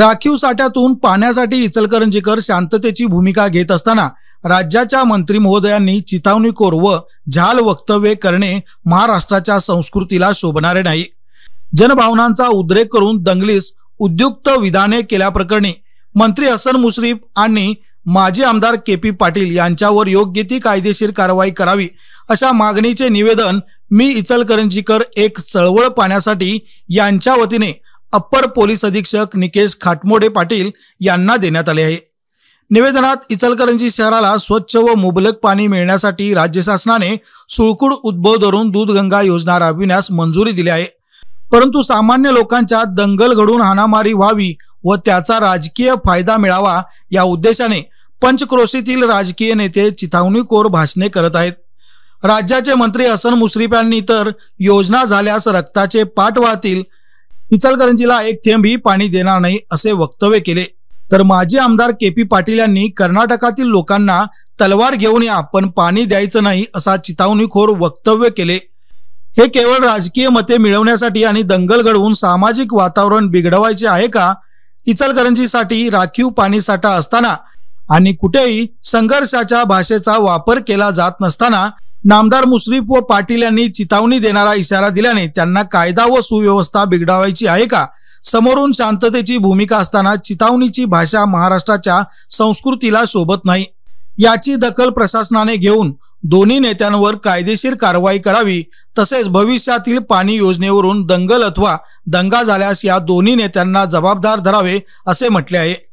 राखीव साठ्यातून पाण्यासाठी इचलकरंजीकर शांततेची भूमिका घेत असताना राज्याच्या मंत्री महोदयांनी व झाल वक्तव्य करणे महाराष्ट्राच्या संस्कृतीला शोभणारे नाही जनभावनांचा उद्रेक करून दंगलीस उद्युक्त विधाने केल्याप्रकरणी मंत्री हसन मुश्रीफ आणि माजी आमदार के पी पाटील यांच्यावर योग्य ती कायदेशीर कारवाई करावी अशा मागणीचे निवेदन मी इचलकरंजीकर एक चळवळ पाण्यासाठी यांच्या वतीने अप्पर पोलीस अधीक्षक निकेश खाटमोडे पाटील यांना देण्यात आले आहे निवेदनात इचलकरंजी शहराला स्वच्छ व मुबलक पाणी मिळण्यासाठी राज्य शासनाने सुळकुड उद्भव धरून दूधगंगा योजना राबविण्यास मंजुरी दिली आहे परंतु सामान्य लोकांच्या दंगल घडून हाणामारी व्हावी व त्याचा राजकीय फायदा मिळावा या उद्देशाने पंचक्रोशीतील राजकीय नेते चिथावणीखोर भाषणे करत आहेत राज्याचे मंत्री हसन मुश्रीफ यांनी तर योजना झाल्यास रक्ताचे पाठ वाहतील इचलकरंजीला एक थेंबही पाणी देणार नाही असे वक्तव्य केले तर माजी आमदार के पी पाटील यांनी कर्नाटकातील लोकांना तलवार घेऊन या पण पाणी द्यायचं नाही असा चितावणीखोर वक्तव्य केले हे केवळ राजकीय मते मिळवण्यासाठी आणि दंगल घडवून सामाजिक वातावरण बिघडवायचे आहे का इचलकरंजीसाठी राखीव पाणी साठा असताना आणि कुठेही संघर्षाच्या भाषेचा वापर केला जात नसताना नामदार मुश्रीफ व पाटील यांनी चितावणी देणारा इशारा दिल्याने त्यांना कायदा व सुव्यवस्था बिघडावायची आहे का समोरून शांततेची भूमिका असताना चितावणीची भाषा महाराष्ट्राच्या संस्कृतीला शोभत नाही याची दखल प्रशासनाने घेऊन दोन्ही नेत्यांवर कायदेशीर कारवाई करावी तसेच भविष्यातील पाणी योजनेवरून दंगल अथवा दंगा झाल्यास या दोन्ही नेत्यांना जबाबदार धरावे असे म्हटले आहे